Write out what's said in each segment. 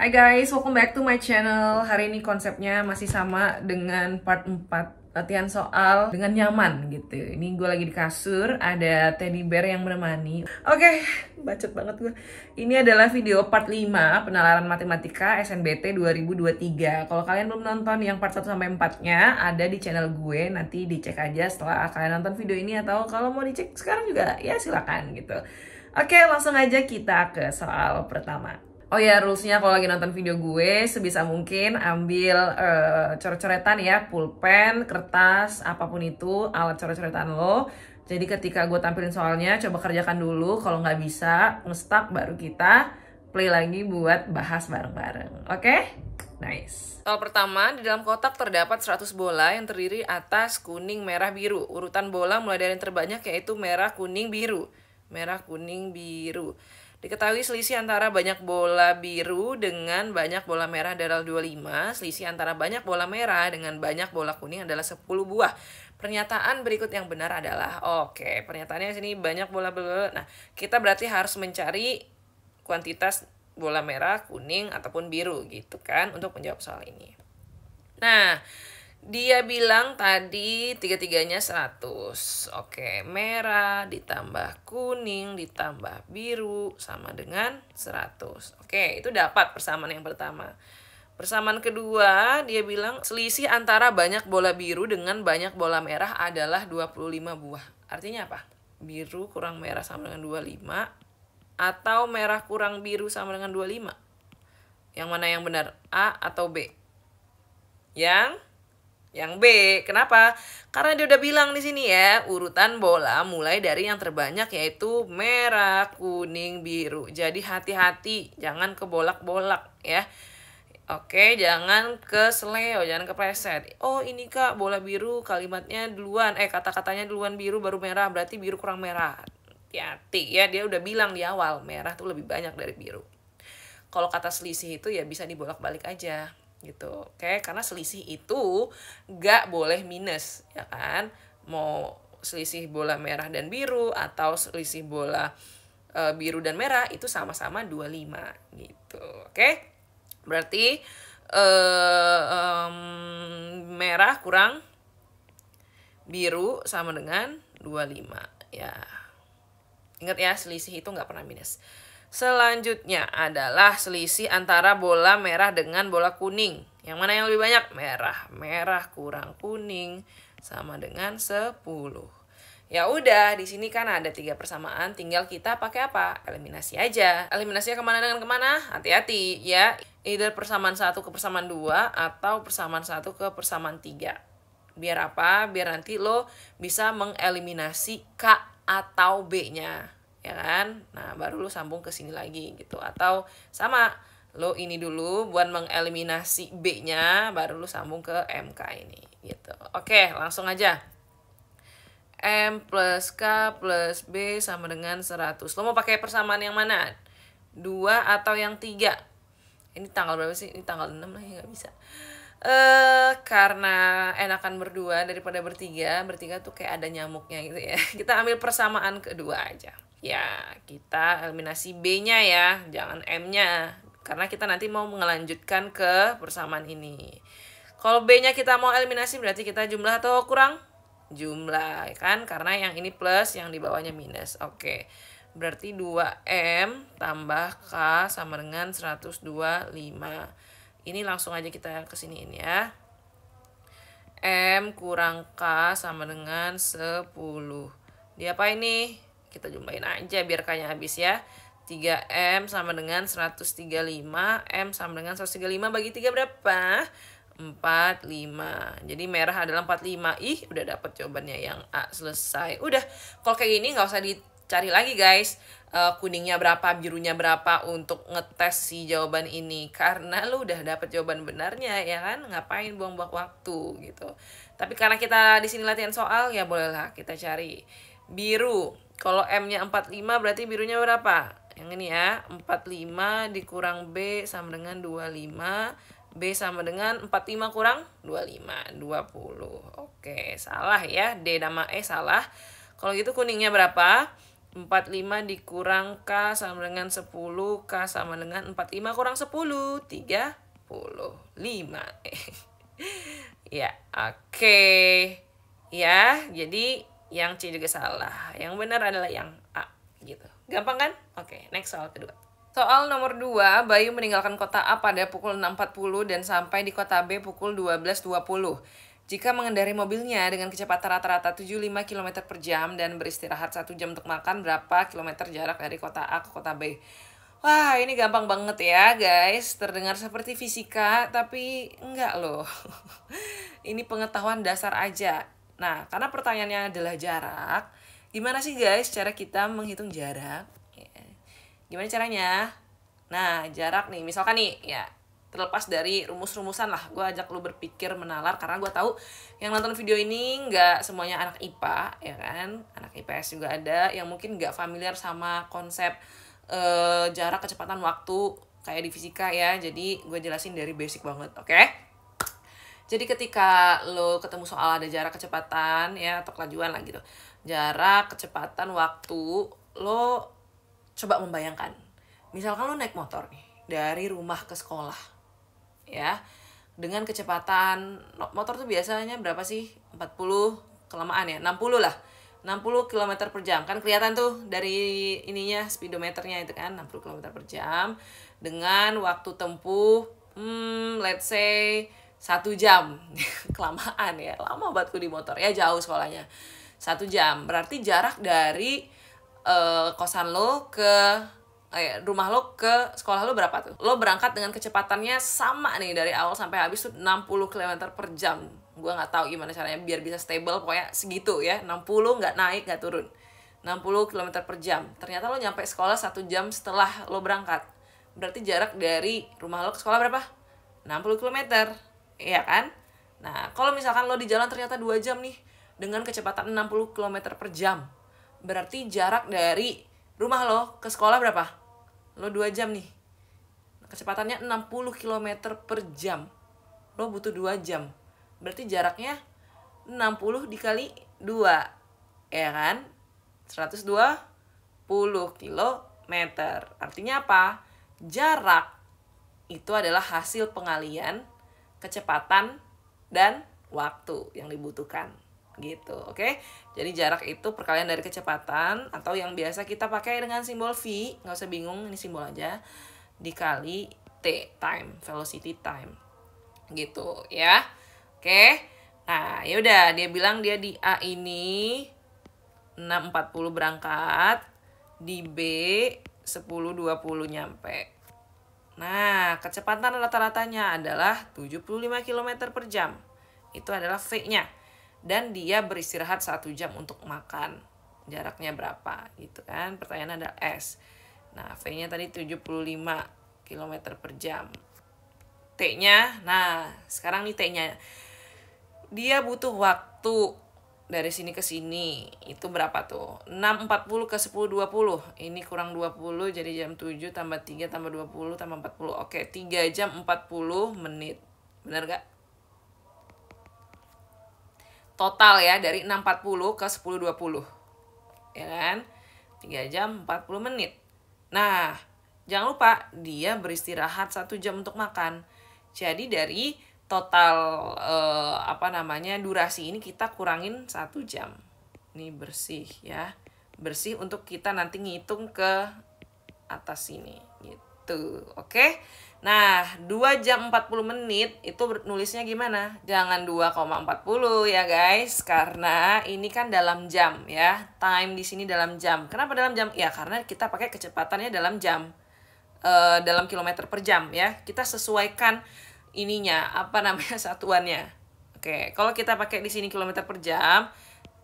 Hai guys, welcome back to my channel. Hari ini konsepnya masih sama dengan part 4 latihan soal dengan nyaman gitu. Ini gue lagi di kasur, ada teddy bear yang menemani. Oke, okay, bacot banget gue. Ini adalah video part 5 penalaran matematika SNBT 2023. Kalau kalian belum nonton yang part 1 sampai 4-nya ada di channel gue, nanti dicek aja setelah kalian nonton video ini atau kalau mau dicek sekarang juga ya silakan gitu. Oke, okay, langsung aja kita ke soal pertama. Oh ya rulesnya kalau lagi nonton video gue sebisa mungkin ambil uh, coret-coretan ya pulpen, kertas, apapun itu alat coret-coretan lo. Jadi ketika gue tampilin soalnya coba kerjakan dulu kalau nggak bisa ngestak baru kita play lagi buat bahas bareng-bareng. Oke? Okay? Nice. Soal pertama, di dalam kotak terdapat 100 bola yang terdiri atas, kuning, merah, biru. Urutan bola mulai dari yang terbanyak yaitu merah, kuning, biru. Merah, kuning, biru. Diketahui selisih antara banyak bola biru dengan banyak bola merah adalah 25, selisih antara banyak bola merah dengan banyak bola kuning adalah 10 buah. Pernyataan berikut yang benar adalah oke, okay, pernyataannya sini banyak bola bola. Nah, kita berarti harus mencari kuantitas bola merah, kuning ataupun biru gitu kan untuk menjawab soal ini. Nah, dia bilang tadi tiga-tiganya 100. Oke, merah ditambah kuning ditambah biru sama dengan 100. Oke, itu dapat persamaan yang pertama. Persamaan kedua, dia bilang selisih antara banyak bola biru dengan banyak bola merah adalah 25 buah. Artinya apa? Biru kurang merah sama dengan 25 atau merah kurang biru sama dengan 25? Yang mana yang benar? A atau B? Yang yang B, kenapa? Karena dia udah bilang di sini ya, urutan bola mulai dari yang terbanyak yaitu merah, kuning, biru. Jadi hati-hati, jangan kebolak-bolak ya. Oke, jangan ke seleo, jangan ke preset. Oh, ini Kak, bola biru kalimatnya duluan. Eh, kata-katanya duluan biru baru merah, berarti biru kurang merah. Hati-hati ya, dia udah bilang di awal, merah tuh lebih banyak dari biru. Kalau kata selisih itu ya bisa dibolak-balik aja gitu oke okay? karena selisih itu nggak boleh minus ya kan mau selisih bola merah dan biru atau selisih bola e, biru dan merah itu sama-sama 25 gitu oke okay? berarti e, um, merah kurang biru sama dengan 25 ya ingat ya selisih itu nggak pernah minus Selanjutnya adalah selisih antara bola merah dengan bola kuning. Yang mana yang lebih banyak? Merah. Merah kurang kuning sama dengan 10. Ya udah, di sini kan ada tiga persamaan, tinggal kita pakai apa? Eliminasi aja. Eliminasinya kemana dengan kemana? Hati-hati ya. Either persamaan satu ke persamaan dua atau persamaan satu ke persamaan tiga. Biar apa? Biar nanti lo bisa mengeliminasi K atau B-nya ya kan nah baru lu sambung ke sini lagi gitu atau sama lo ini dulu buat mengeliminasi B-nya baru lu sambung ke MK ini gitu. Oke, langsung aja. M plus K plus B sama dengan 100. Lo mau pakai persamaan yang mana? 2 atau yang 3? Ini tanggal berapa sih? Ini tanggal 6 lah, ya nggak bisa. Eh karena enakan berdua daripada bertiga, bertiga tuh kayak ada nyamuknya gitu ya. Kita ambil persamaan kedua aja ya kita eliminasi B-nya ya, jangan M-nya. Karena kita nanti mau melanjutkan ke persamaan ini. Kalau B-nya kita mau eliminasi berarti kita jumlah atau kurang? Jumlah, ya kan? Karena yang ini plus, yang di bawahnya minus. Oke, berarti 2M tambah K sama dengan 125. Ini langsung aja kita ini ya. M kurang K sama dengan 10. apa ini kita jumlahin aja biar kayaknya habis ya 3M sama dengan 135 M sama dengan 135 bagi 3 berapa? 45 Jadi merah adalah 45 Ih udah dapet jawabannya yang A selesai Udah kalau kayak gini gak usah dicari lagi guys uh, kuningnya berapa, birunya berapa untuk ngetes si jawaban ini karena lu udah dapet jawaban benarnya ya kan ngapain buang-buang waktu gitu tapi karena kita di sini latihan soal ya bolehlah kita cari biru. Kalau M-nya 45 berarti birunya berapa? Yang ini ya, 45 dikurang B sama dengan 25. B sama dengan 45 kurang 25, 20. Oke, salah ya. D sama E salah. Kalau gitu kuningnya berapa? 45 dikurang K sama dengan 10. K sama dengan 45 kurang 10. 35. 5. ya, oke. Ya, jadi yang C juga salah. Yang benar adalah yang A gitu. Gampang kan? Oke, okay, next soal kedua. Soal nomor 2, Bayu meninggalkan kota A pada pukul 6.40 dan sampai di kota B pukul 12.20. Jika mengendari mobilnya dengan kecepatan rata-rata 75 km per jam dan beristirahat 1 jam untuk makan, berapa kilometer jarak dari kota A ke kota B? Wah, ini gampang banget ya guys. Terdengar seperti fisika, tapi enggak loh. ini pengetahuan dasar aja. Nah, karena pertanyaannya adalah jarak, gimana sih guys cara kita menghitung jarak? Iya. Gimana caranya? Nah, jarak nih, misalkan nih, ya terlepas dari rumus-rumusan lah, gue ajak lu berpikir menalar karena gue tahu yang nonton video ini nggak semuanya anak IPA, ya kan? Anak IPS juga ada yang mungkin nggak familiar sama konsep eh, jarak kecepatan waktu kayak di fisika ya, jadi gue jelasin dari basic banget, oke? Okay? Jadi ketika lo ketemu soal ada jarak kecepatan ya atau kelajuan lah gitu. Jarak, kecepatan, waktu, lo coba membayangkan. Misalkan lo naik motor nih dari rumah ke sekolah. Ya. Dengan kecepatan motor tuh biasanya berapa sih? 40 kelamaan ya, 60 lah. 60 km per jam kan kelihatan tuh dari ininya speedometernya itu kan 60 km per jam dengan waktu tempuh hmm, let's say satu jam kelamaan ya lama banget di motor ya jauh sekolahnya satu jam berarti jarak dari uh, kosan lo ke eh, rumah lo ke sekolah lo berapa tuh lo berangkat dengan kecepatannya sama nih dari awal sampai habis tuh 60 km per jam gue nggak tahu gimana caranya biar bisa stable pokoknya segitu ya 60 nggak naik nggak turun 60 km per jam ternyata lo nyampe sekolah satu jam setelah lo berangkat berarti jarak dari rumah lo ke sekolah berapa 60 km Iya kan? Nah, kalau misalkan lo di jalan ternyata 2 jam nih dengan kecepatan 60 km per jam. Berarti jarak dari rumah lo ke sekolah berapa? Lo 2 jam nih. Kecepatannya 60 km per jam. Lo butuh 2 jam. Berarti jaraknya 60 dikali 2. Ya kan? 120 km. Artinya apa? Jarak itu adalah hasil pengalian kecepatan, dan waktu yang dibutuhkan gitu oke okay? jadi jarak itu perkalian dari kecepatan atau yang biasa kita pakai dengan simbol v nggak usah bingung ini simbol aja dikali t time velocity time gitu ya oke okay? nah yaudah dia bilang dia di a ini 640 berangkat di b 10 20 nyampe Nah, kecepatan rata-ratanya adalah 75 km per jam. Itu adalah V-nya. Dan dia beristirahat satu jam untuk makan. Jaraknya berapa gitu kan? Pertanyaan ada S. Nah, V-nya tadi 75 km per jam. T-nya, nah sekarang nih T-nya. Dia butuh waktu dari sini ke sini itu berapa tuh 6.40 ke 10.20 ini kurang 20 jadi jam 7 tambah 3 tambah 20 tambah 40 oke 3 jam 40 menit Benar gak? total ya dari 6.40 ke 10.20 ya kan 3 jam 40 menit nah jangan lupa dia beristirahat 1 jam untuk makan jadi dari total uh, apa namanya durasi ini kita kurangin satu jam ini bersih ya bersih untuk kita nanti ngitung ke atas sini gitu oke nah 2 jam 40 menit itu nulisnya gimana jangan 2,40 ya guys karena ini kan dalam jam ya time di sini dalam jam kenapa dalam jam ya karena kita pakai kecepatannya dalam jam e, dalam kilometer per jam ya kita sesuaikan ininya apa namanya satuannya oke kalau kita pakai di sini kilometer per jam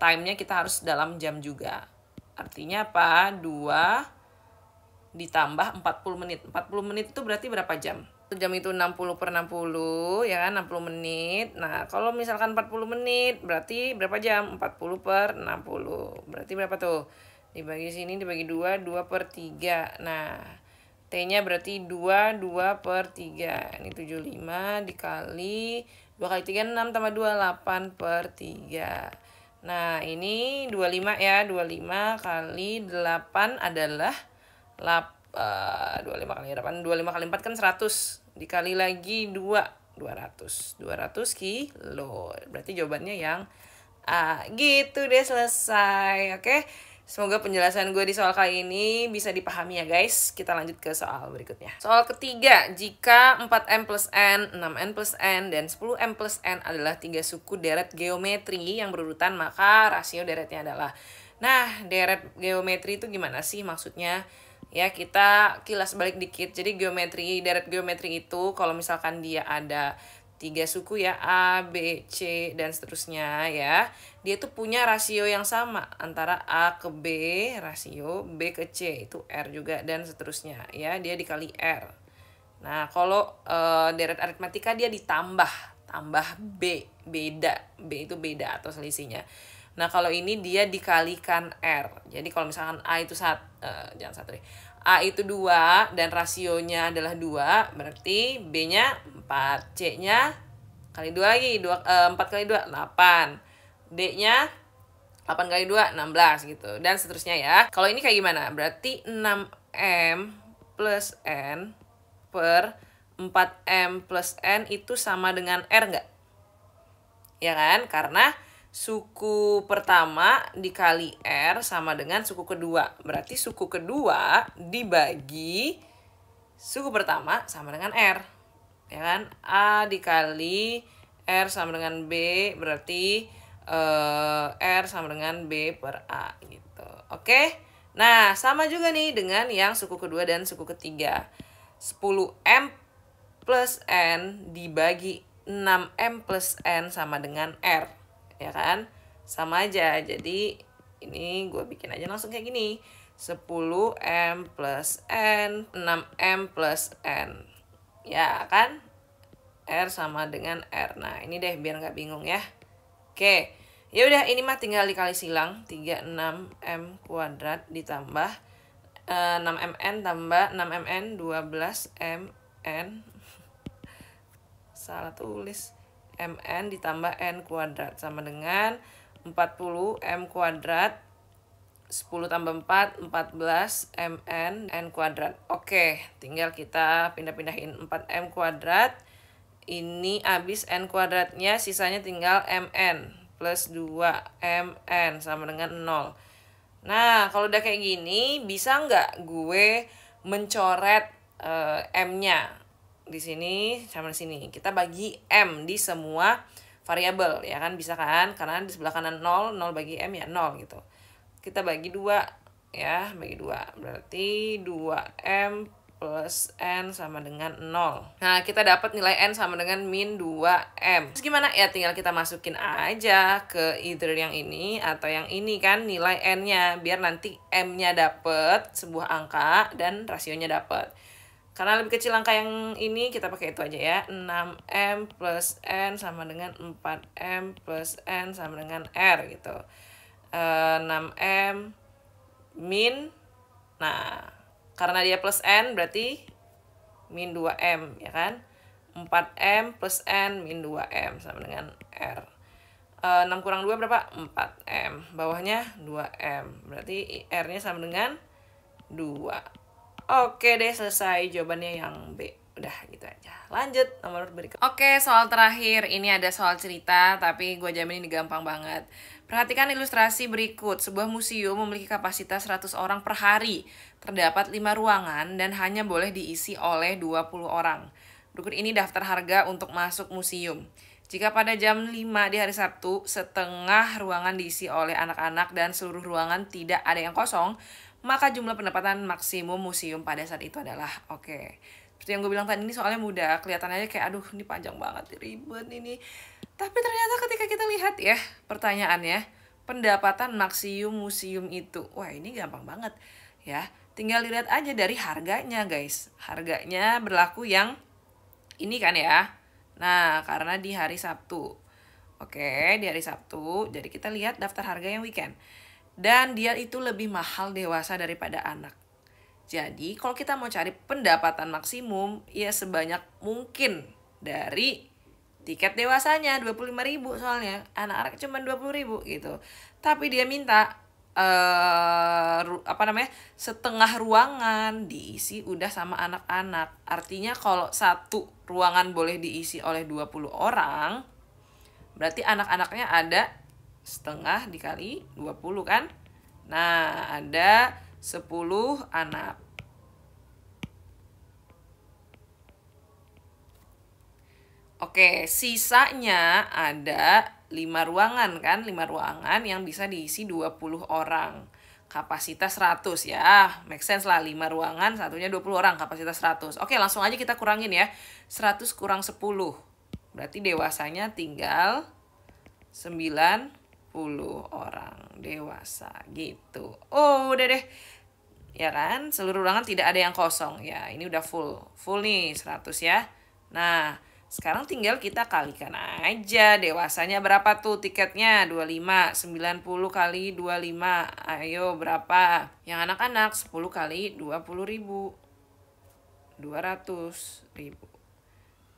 timenya kita harus dalam jam juga artinya apa 2 ditambah 40 menit 40 menit itu berarti berapa jam jam itu 60 per 60 ya kan 60 menit nah kalau misalkan 40 menit berarti berapa jam 40 per 60 berarti berapa tuh dibagi sini dibagi 2 2 per 3 nah T-nya berarti 2, 2 per 3. Ini 75 dikali 2 kali 3, 6 tambah 2, 8 per 3. Nah, ini 25 ya. 25 kali 8 adalah 8, uh, 25 kali 8. 25 kali 4 kan 100. Dikali lagi 2, 200. 200 kilo. Berarti jawabannya yang A. Ah, gitu deh selesai. Oke. Okay? Semoga penjelasan gue di soal kali ini bisa dipahami ya guys. Kita lanjut ke soal berikutnya. Soal ketiga, jika 4M plus N, 6N plus N, dan 10M plus N adalah tiga suku deret geometri yang berurutan, maka rasio deretnya adalah... Nah, deret geometri itu gimana sih maksudnya? Ya, kita kilas balik dikit. Jadi geometri, deret geometri itu kalau misalkan dia ada tiga suku ya A, B, C dan seterusnya ya. Dia tuh punya rasio yang sama antara A ke B rasio B ke C itu R juga dan seterusnya ya. Dia dikali R. Nah, kalau uh, deret aritmatika dia ditambah, tambah B, beda. B itu beda atau selisihnya. Nah, kalau ini dia dikalikan R. Jadi kalau misalkan A itu saat eh, jangan satu deh. A itu 2 dan rasionya adalah 2, berarti B-nya 4, C-nya kali 2 lagi, 2, e, 4 kali 2, 8. D-nya 8 kali 2, 16 gitu. Dan seterusnya ya. Kalau ini kayak gimana? Berarti 6M plus N per 4M plus N itu sama dengan R nggak? Ya kan? Karena suku pertama dikali R sama dengan suku kedua. Berarti suku kedua dibagi suku pertama sama dengan R. Ya kan? A dikali R sama dengan B berarti uh, R sama dengan B per A gitu. Oke? Okay? Nah, sama juga nih dengan yang suku kedua dan suku ketiga. 10M plus N dibagi 6M plus N sama dengan R ya kan sama aja jadi ini gue bikin aja langsung kayak gini 10M plus N 6M plus N ya kan R sama dengan R nah ini deh biar nggak bingung ya oke ya udah ini mah tinggal dikali silang 36M kuadrat ditambah uh, eh, 6MN tambah 6MN 12MN salah tulis mn ditambah n kuadrat sama dengan 40 m kuadrat 10 tambah 4 14 mn n kuadrat oke tinggal kita pindah-pindahin 4 m kuadrat ini habis n kuadratnya sisanya tinggal mn plus 2 mn sama dengan 0 nah kalau udah kayak gini bisa nggak gue mencoret uh, m-nya di sini sama di sini. Kita bagi M di semua variabel ya kan bisa kan? Karena di sebelah kanan 0, 0 bagi M ya 0 gitu. Kita bagi dua ya, bagi dua Berarti 2M plus N sama dengan 0. Nah, kita dapat nilai N sama dengan min 2M. Terus gimana? Ya, tinggal kita masukin aja ke either yang ini atau yang ini kan nilai N-nya. Biar nanti M-nya dapet sebuah angka dan rasionya dapet. Karena lebih kecil angka yang ini, kita pakai itu aja ya. 6M plus N sama dengan 4M plus N sama dengan R gitu. E, eh, 6M min, nah karena dia plus N berarti min 2M ya kan. 4M plus N min 2M sama dengan R. E, eh, 6 kurang 2 berapa? 4M. Bawahnya 2M. Berarti R-nya sama dengan 2. Oke deh, selesai jawabannya yang B. Udah gitu aja. Lanjut nomor berikut. Oke, soal terakhir. Ini ada soal cerita, tapi gue jamin ini gampang banget. Perhatikan ilustrasi berikut. Sebuah museum memiliki kapasitas 100 orang per hari. Terdapat 5 ruangan dan hanya boleh diisi oleh 20 orang. Berikut ini daftar harga untuk masuk museum. Jika pada jam 5 di hari Sabtu, setengah ruangan diisi oleh anak-anak dan seluruh ruangan tidak ada yang kosong, maka jumlah pendapatan maksimum museum pada saat itu adalah oke. Okay. Seperti yang gue bilang tadi ini soalnya mudah, kelihatannya kayak aduh ini panjang banget, ribet ini. Tapi ternyata ketika kita lihat ya pertanyaannya, pendapatan maksimum museum itu, wah ini gampang banget ya. Tinggal dilihat aja dari harganya guys. Harganya berlaku yang ini kan ya. Nah, karena di hari Sabtu. Oke, di hari Sabtu, jadi kita lihat daftar harga yang weekend. Dan dia itu lebih mahal dewasa daripada anak. Jadi kalau kita mau cari pendapatan maksimum ya sebanyak mungkin dari tiket dewasanya 25 ribu soalnya anak-anak cuma 20 ribu gitu tapi dia minta uh, apa namanya setengah ruangan diisi udah sama anak-anak artinya kalau satu ruangan boleh diisi oleh 20 orang berarti anak-anaknya ada setengah dikali 20 kan. Nah, ada 10 anak. Oke, sisanya ada 5 ruangan kan, 5 ruangan yang bisa diisi 20 orang. Kapasitas 100 ya, make sense lah 5 ruangan, satunya 20 orang, kapasitas 100. Oke, langsung aja kita kurangin ya, 100 kurang 10. Berarti dewasanya tinggal 9 orang dewasa gitu. Oh, udah deh. Ya kan? Seluruh ruangan tidak ada yang kosong. Ya, ini udah full. Full nih 100 ya. Nah, sekarang tinggal kita kalikan aja dewasanya berapa tuh tiketnya 25 90 kali 25 ayo berapa yang anak-anak 10 kali 20 ribu 200 ribu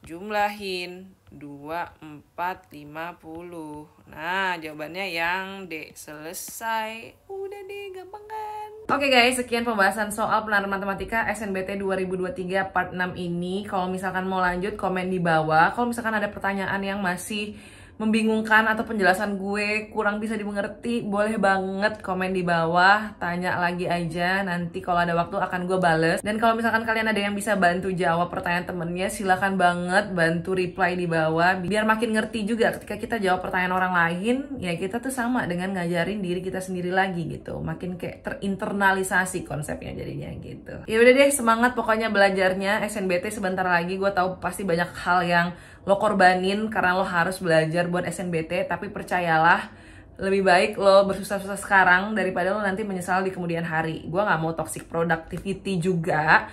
jumlahin 2, 4, 50 Nah jawabannya yang D selesai Udah deh gampang kan Oke okay guys sekian pembahasan soal penaruh matematika SNBT 2023 part 6 ini Kalau misalkan mau lanjut komen di bawah Kalau misalkan ada pertanyaan yang masih membingungkan atau penjelasan gue kurang bisa dimengerti, boleh banget komen di bawah, tanya lagi aja. Nanti kalau ada waktu akan gue bales. Dan kalau misalkan kalian ada yang bisa bantu jawab pertanyaan temennya, silahkan banget bantu reply di bawah. Biar makin ngerti juga ketika kita jawab pertanyaan orang lain, ya kita tuh sama dengan ngajarin diri kita sendiri lagi gitu. Makin kayak terinternalisasi konsepnya jadinya gitu. Ya udah deh, semangat pokoknya belajarnya SNBT sebentar lagi. Gue tahu pasti banyak hal yang lo korbanin karena lo harus belajar buat SNBT tapi percayalah lebih baik lo bersusah-susah sekarang daripada lo nanti menyesal di kemudian hari gue nggak mau toxic productivity juga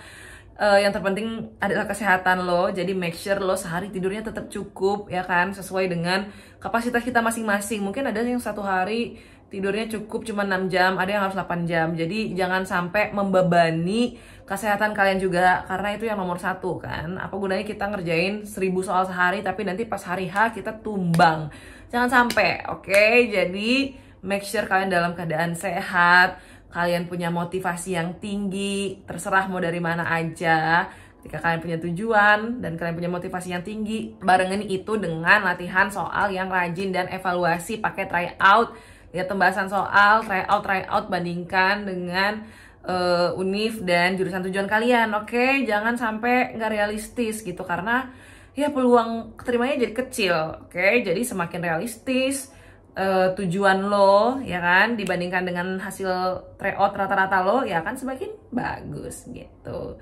uh, yang terpenting adalah kesehatan lo jadi make sure lo sehari tidurnya tetap cukup ya kan sesuai dengan kapasitas kita masing-masing mungkin ada yang satu hari tidurnya cukup cuma 6 jam, ada yang harus 8 jam. Jadi jangan sampai membebani kesehatan kalian juga karena itu yang nomor satu kan. Apa gunanya kita ngerjain 1000 soal sehari tapi nanti pas hari H kita tumbang. Jangan sampai, oke? Okay? Jadi make sure kalian dalam keadaan sehat, kalian punya motivasi yang tinggi, terserah mau dari mana aja. Ketika kalian punya tujuan dan kalian punya motivasi yang tinggi, barengin itu dengan latihan soal yang rajin dan evaluasi pakai try out ya pembahasan soal try out try out bandingkan dengan uh, eh, univ dan jurusan tujuan kalian oke okay? jangan sampai nggak realistis gitu karena ya peluang keterimanya jadi kecil oke okay? jadi semakin realistis uh, tujuan lo ya kan dibandingkan dengan hasil try out rata-rata lo ya kan semakin bagus gitu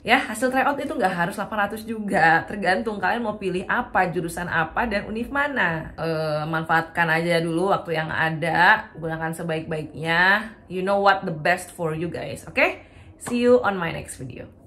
ya hasil tryout itu nggak harus 800 juga tergantung kalian mau pilih apa jurusan apa dan univ mana e, manfaatkan aja dulu waktu yang ada gunakan sebaik-baiknya you know what the best for you guys oke okay? see you on my next video